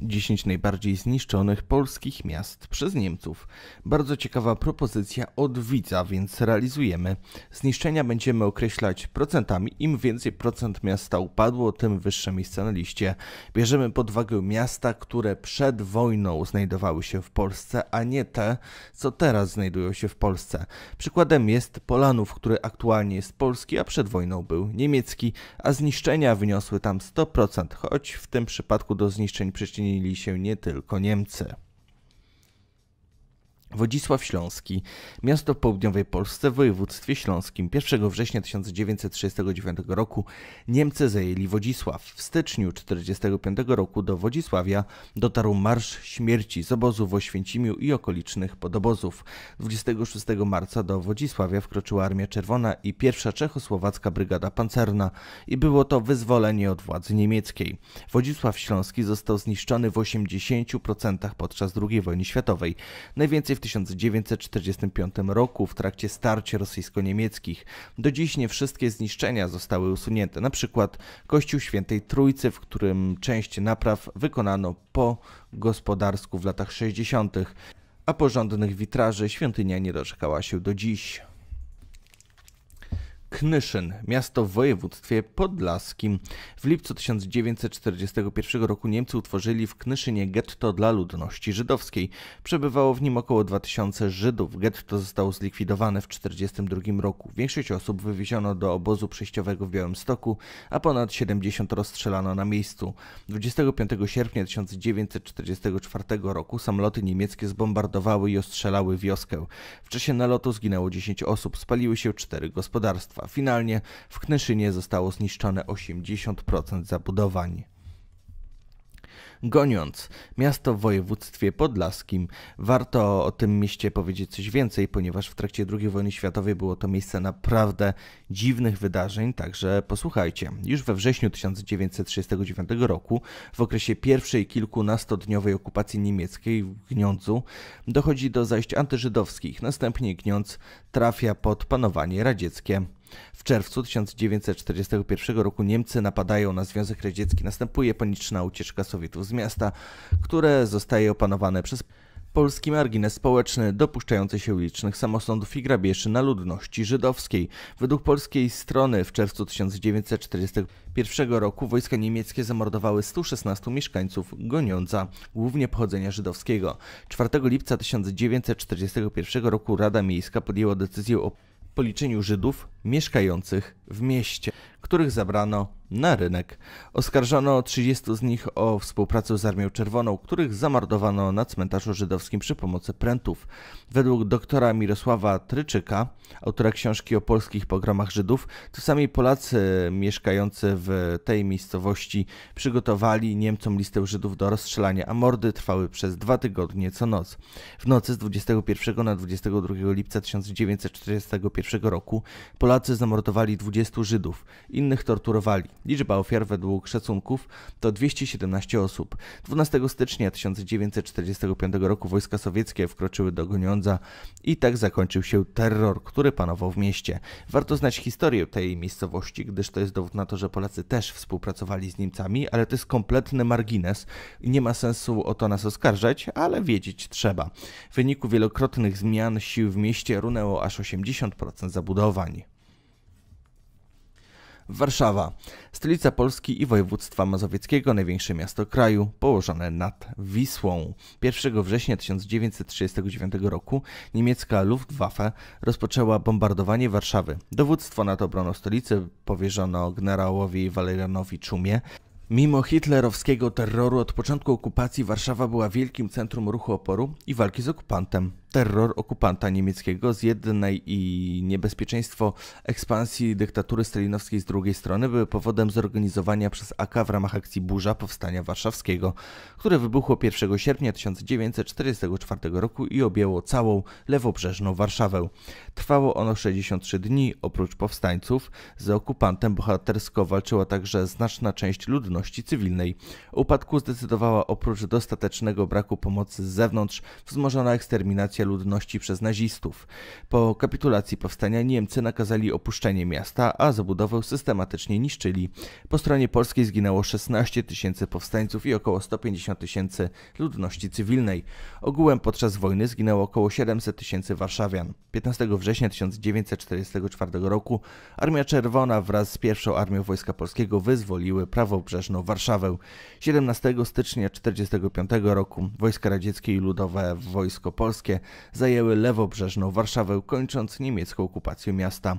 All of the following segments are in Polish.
10 najbardziej zniszczonych polskich miast przez Niemców. Bardzo ciekawa propozycja od widza, więc realizujemy. Zniszczenia będziemy określać procentami. Im więcej procent miasta upadło, tym wyższe miejsce na liście. Bierzemy pod uwagę miasta, które przed wojną znajdowały się w Polsce, a nie te, co teraz znajdują się w Polsce. Przykładem jest Polanów, który aktualnie jest polski, a przed wojną był niemiecki, a zniszczenia wyniosły tam 100%, choć w tym przypadku do zniszczeń przyczyniły przyczynili się nie tylko Niemcy. Wodzisław Śląski, miasto w południowej Polsce w województwie śląskim. 1 września 1939 roku Niemcy zajęli Wodzisław. W styczniu 1945 roku do Wodzisławia dotarł Marsz Śmierci z obozu w Oświęcimiu i okolicznych podobozów. 26 marca do Wodzisławia wkroczyła Armia Czerwona i pierwsza Czechosłowacka Brygada Pancerna i było to wyzwolenie od władzy niemieckiej. Wodzisław Śląski został zniszczony w 80% podczas II wojny światowej. Najwięcej w 1945 roku w trakcie starć rosyjsko-niemieckich. Do dziś nie wszystkie zniszczenia zostały usunięte, na przykład Kościół Świętej Trójcy, w którym część napraw wykonano po gospodarsku w latach 60., a porządnych witraży świątynia nie doczekała się do dziś. Knyszyn, miasto w województwie podlaskim. W lipcu 1941 roku Niemcy utworzyli w Knyszynie getto dla ludności żydowskiej. Przebywało w nim około 2000 Żydów. Getto zostało zlikwidowane w 1942 roku. Większość osób wywieziono do obozu przejściowego w Białymstoku, a ponad 70 rozstrzelano na miejscu. 25 sierpnia 1944 roku samoloty niemieckie zbombardowały i ostrzelały wioskę. W czasie nalotu zginęło 10 osób, spaliły się 4 gospodarstwa państwa. Finalnie w Knyszynie zostało zniszczone 80% zabudowań. Goniąc, miasto w województwie podlaskim. Warto o tym mieście powiedzieć coś więcej, ponieważ w trakcie II wojny światowej było to miejsce naprawdę dziwnych wydarzeń, także posłuchajcie. Już we wrześniu 1939 roku, w okresie pierwszej kilkunastodniowej okupacji niemieckiej w Gniądzu, dochodzi do zajść antyżydowskich. Następnie Gniądz trafia pod panowanie radzieckie. W czerwcu 1941 roku Niemcy napadają na Związek Radziecki. Następuje paniczna ucieczka Sowietów z miasta, które zostaje opanowane przez polski margines społeczny dopuszczający się licznych samosądów i grabieży na ludności żydowskiej. Według polskiej strony w czerwcu 1941 roku wojska niemieckie zamordowały 116 mieszkańców Goniądza, głównie pochodzenia żydowskiego. 4 lipca 1941 roku Rada Miejska podjęła decyzję o po liczeniu Żydów mieszkających w mieście, których zabrano na rynek. Oskarżono 30 z nich o współpracę z Armią Czerwoną, których zamordowano na cmentarzu żydowskim przy pomocy prętów. Według doktora Mirosława Tryczyka, autora książki o polskich pogromach Żydów, to sami Polacy mieszkający w tej miejscowości przygotowali Niemcom listę Żydów do rozstrzelania, a mordy trwały przez dwa tygodnie co noc. W nocy z 21 na 22 lipca 1941 roku Polacy zamordowali 20 Żydów, innych torturowali. Liczba ofiar według szacunków to 217 osób. 12 stycznia 1945 roku wojska sowieckie wkroczyły do Goniądza i tak zakończył się terror, który panował w mieście. Warto znać historię tej miejscowości, gdyż to jest dowód na to, że Polacy też współpracowali z Niemcami, ale to jest kompletny margines i nie ma sensu o to nas oskarżać, ale wiedzieć trzeba. W wyniku wielokrotnych zmian sił w mieście runęło aż 80% zabudowań. Warszawa, stolica Polski i województwa mazowieckiego, największe miasto kraju, położone nad Wisłą. 1 września 1939 roku niemiecka Luftwaffe rozpoczęła bombardowanie Warszawy. Dowództwo nad obroną stolicy powierzono generałowi Walerianowi Czumie, Mimo hitlerowskiego terroru od początku okupacji Warszawa była wielkim centrum ruchu oporu i walki z okupantem terror okupanta niemieckiego z jednej i niebezpieczeństwo ekspansji dyktatury stalinowskiej z drugiej strony były powodem zorganizowania przez AK w ramach akcji Burza Powstania Warszawskiego, które wybuchło 1 sierpnia 1944 roku i objęło całą lewobrzeżną Warszawę. Trwało ono 63 dni. Oprócz powstańców z okupantem bohatersko walczyła także znaczna część ludności cywilnej. upadku zdecydowała oprócz dostatecznego braku pomocy z zewnątrz wzmożona eksterminacja deportacja ludności przez nazistów. Po kapitulacji powstania Niemcy nakazali opuszczenie miasta, a zabudowę systematycznie niszczyli. Po stronie polskiej zginęło 16 tysięcy powstańców i około 150 tysięcy ludności cywilnej. Ogółem podczas wojny zginęło około 700 tysięcy warszawian. 15 września 1944 roku Armia Czerwona wraz z pierwszą Armią Wojska Polskiego wyzwoliły prawobrzeżną Warszawę. 17 stycznia 1945 roku Wojska Radzieckie i Ludowe Wojsko Polskie zajęły lewobrzeżną Warszawę, kończąc niemiecką okupację miasta.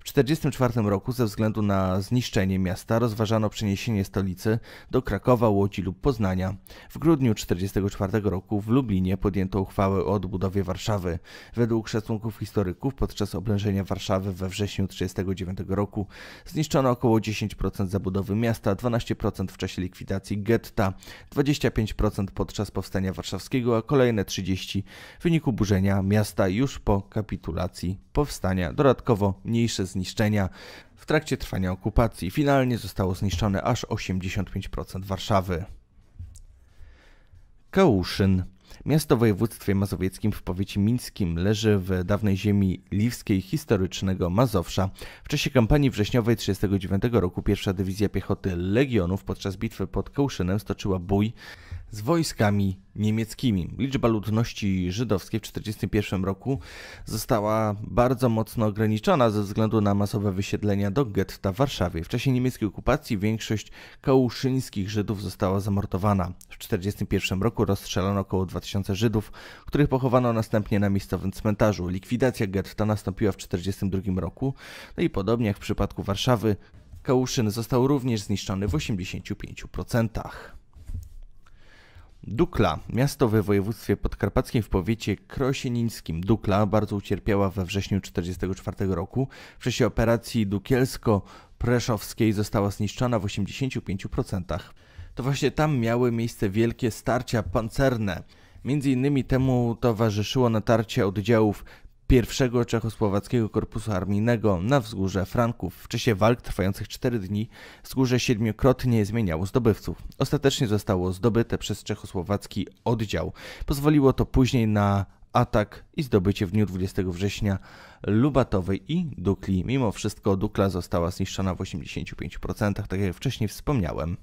W 1944 roku ze względu na zniszczenie miasta rozważano przeniesienie stolicy do Krakowa, Łodzi lub Poznania. W grudniu 1944 roku w Lublinie podjęto uchwałę o odbudowie Warszawy. Według szacunków historyków podczas oblężenia Warszawy we wrześniu 1939 roku zniszczono około 10% zabudowy miasta, 12% w czasie likwidacji getta, 25% podczas powstania warszawskiego, a kolejne 30% w wyniku oburzenia miasta już po kapitulacji powstania. Dodatkowo mniejsze zniszczenia w trakcie trwania okupacji. Finalnie zostało zniszczone aż 85% Warszawy. Kałuszyn. Miasto w województwie mazowieckim w powiecie mińskim leży w dawnej ziemi liwskiej historycznego Mazowsza. W czasie kampanii wrześniowej 1939 roku pierwsza dywizja piechoty Legionów podczas bitwy pod Kołszynem stoczyła bój z wojskami niemieckimi. Liczba ludności żydowskiej w 1941 roku została bardzo mocno ograniczona ze względu na masowe wysiedlenia do getta w Warszawie. W czasie niemieckiej okupacji większość kałuszyńskich Żydów została zamordowana. W 1941 roku rozstrzelano około 2000 Żydów, których pochowano następnie na miejscowym cmentarzu. Likwidacja getta nastąpiła w 1942 roku, no i podobnie jak w przypadku Warszawy, Kałuszyn został również zniszczony w 85%. Dukla, miasto we województwie podkarpackim w powiecie krosienińskim. Dukla bardzo ucierpiała we wrześniu 1944 roku. W czasie operacji dukielsko-preszowskiej została zniszczona w 85%. To właśnie tam miały miejsce wielkie starcia pancerne. Między innymi temu towarzyszyło natarcie oddziałów pierwszego Czechosłowackiego Korpusu Armijnego na wzgórze Franków. W czasie walk trwających 4 dni wzgórze siedmiokrotnie zmieniało zdobywców. Ostatecznie zostało zdobyte przez czechosłowacki oddział. Pozwoliło to później na atak i zdobycie w dniu 20 września Lubatowej i Dukli. Mimo wszystko Dukla została zniszczona w 85%, tak jak wcześniej wspomniałem.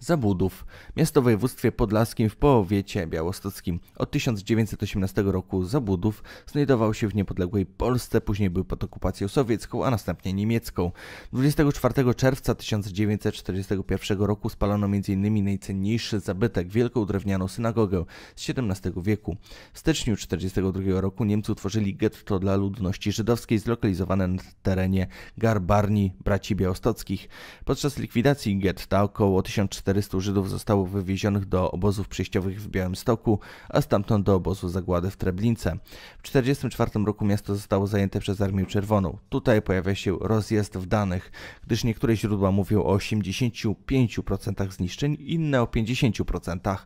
Zabudów. Miasto w województwie podlaskim w powiecie białostockim. Od 1918 roku Zabudów znajdował się w niepodległej Polsce, później był pod okupacją sowiecką, a następnie niemiecką. 24 czerwca 1941 roku spalono m.in. najcenniejszy zabytek, wielką drewnianą synagogę z XVII wieku. W styczniu 1942 roku Niemcy utworzyli getto dla ludności żydowskiej zlokalizowane na terenie garbarni braci białostockich. Podczas likwidacji getta około 1400 400 Żydów zostało wywiezionych do obozów przejściowych w Białymstoku, a stamtąd do obozu zagłady w Treblince. W 1944 roku miasto zostało zajęte przez Armię Czerwoną. Tutaj pojawia się rozjazd w danych, gdyż niektóre źródła mówią o 85% zniszczeń, inne o 50%,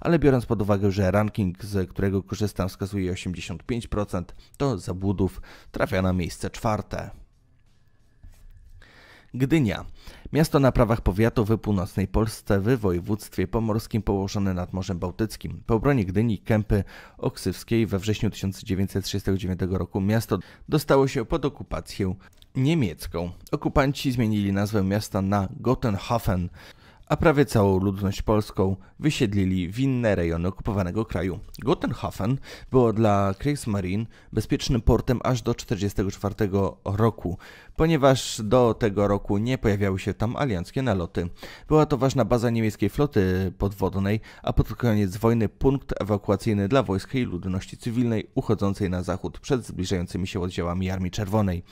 ale biorąc pod uwagę, że ranking, z którego korzystam, wskazuje 85%, to zabudów trafia na miejsce czwarte. Gdynia. Miasto na prawach powiatu w północnej Polsce w województwie pomorskim położone nad Morzem Bałtyckim. Po obronie Gdyni Kępy Oksywskiej we wrześniu 1939 roku miasto dostało się pod okupację niemiecką. Okupanci zmienili nazwę miasta na Gotenhafen a prawie całą ludność polską wysiedlili w inne rejony okupowanego kraju. Gotenhafen było dla Kriegsmarine bezpiecznym portem aż do 1944 roku, ponieważ do tego roku nie pojawiały się tam alianckie naloty. Była to ważna baza niemieckiej floty podwodnej, a pod koniec wojny punkt ewakuacyjny dla wojska i ludności cywilnej uchodzącej na zachód przed zbliżającymi się oddziałami Armii Czerwonej.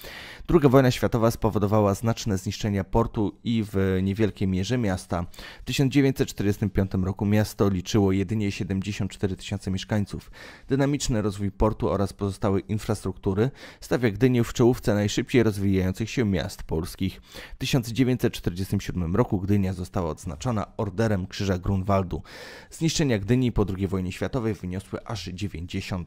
Druga wojna światowa spowodowała znaczne zniszczenia portu i w niewielkiej mierze miasta. W 1945 roku miasto liczyło jedynie 74 tysiące mieszkańców. Dynamiczny rozwój portu oraz pozostałej infrastruktury stawia Gdynię w czołówce najszybciej rozwijających się miast polskich. W 1947 roku Gdynia została odznaczona Orderem Krzyża Grunwaldu. Zniszczenia Gdyni po II wojnie światowej wyniosły aż 90%.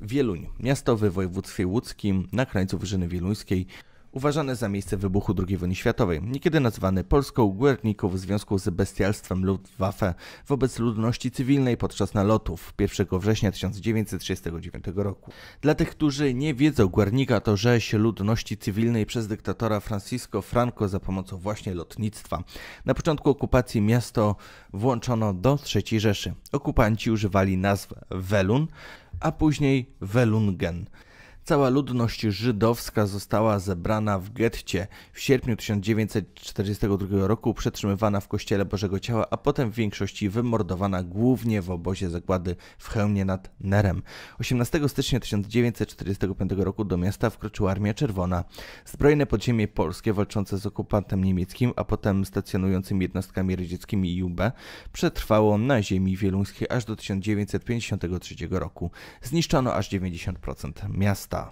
Wieluń, miasto w województwie łódzkim na krańcu Wyżyny Wieluńskiej, uważane za miejsce wybuchu II wojny światowej, niekiedy nazwany Polską Górniką w związku z bestialstwem Luftwaffe wobec ludności cywilnej podczas nalotów 1 września 1939 roku. Dla tych, którzy nie wiedzą, Górnika to rzeź ludności cywilnej przez dyktatora Francisco Franco za pomocą właśnie lotnictwa. Na początku okupacji miasto włączono do III Rzeszy. Okupanci używali nazw Welun, a później Welungen. Cała ludność żydowska została zebrana w getcie w sierpniu 1942 roku, przetrzymywana w kościele Bożego Ciała, a potem w większości wymordowana głównie w obozie zagłady w Chełmie nad Nerem. 18 stycznia 1945 roku do miasta wkroczyła Armia Czerwona. Zbrojne podziemie polskie walczące z okupantem niemieckim, a potem stacjonującymi jednostkami radzieckimi i UB przetrwało na ziemi wieluńskiej aż do 1953 roku. Zniszczono aż 90% miasta miasta.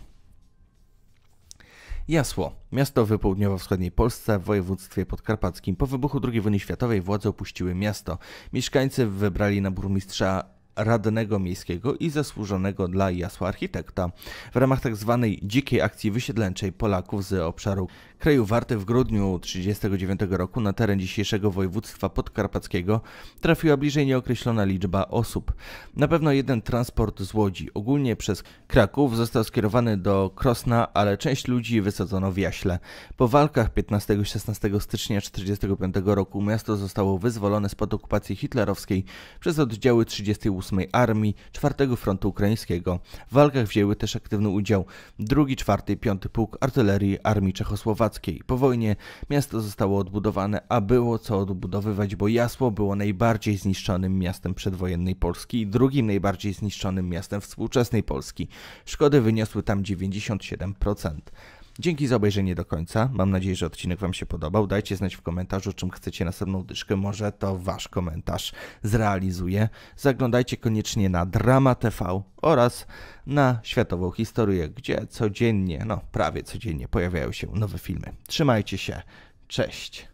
Jasło, miasto w południowo-wschodniej Polsce w województwie podkarpackim. Po wybuchu II wojny światowej władze opuściły miasto. Mieszkańcy wybrali na burmistrza radnego miejskiego i zasłużonego dla Jasła architekta w ramach tzw. Tak dzikiej akcji wysiedleńczej Polaków z obszaru kraju Warty w grudniu 1939 roku na teren dzisiejszego województwa podkarpackiego trafiła bliżej nieokreślona liczba osób. Na pewno jeden transport z Łodzi, ogólnie przez Kraków, został skierowany do Krosna, ale część ludzi wysadzono w Jaśle. Po walkach 15-16 stycznia 1945 roku miasto zostało wyzwolone spod okupacji hitlerowskiej przez oddziały 38 8 Armii 4 Frontu Ukraińskiego. W walkach wzięły też aktywny udział 2, 4 i 5 Pułk Artylerii Armii Czechosłowackiej. Po wojnie miasto zostało odbudowane, a było co odbudowywać, bo Jasło było najbardziej zniszczonym miastem przedwojennej Polski i drugim najbardziej zniszczonym miastem współczesnej Polski. Szkody wyniosły tam 97%. Dzięki za obejrzenie do końca. Mam nadzieję, że odcinek Wam się podobał. Dajcie znać w komentarzu, czym chcecie następną dyszkę. Może to Wasz komentarz zrealizuje. Zaglądajcie koniecznie na Drama TV oraz na Światową Historię, gdzie codziennie, no prawie codziennie pojawiają się nowe filmy. Trzymajcie się. Cześć.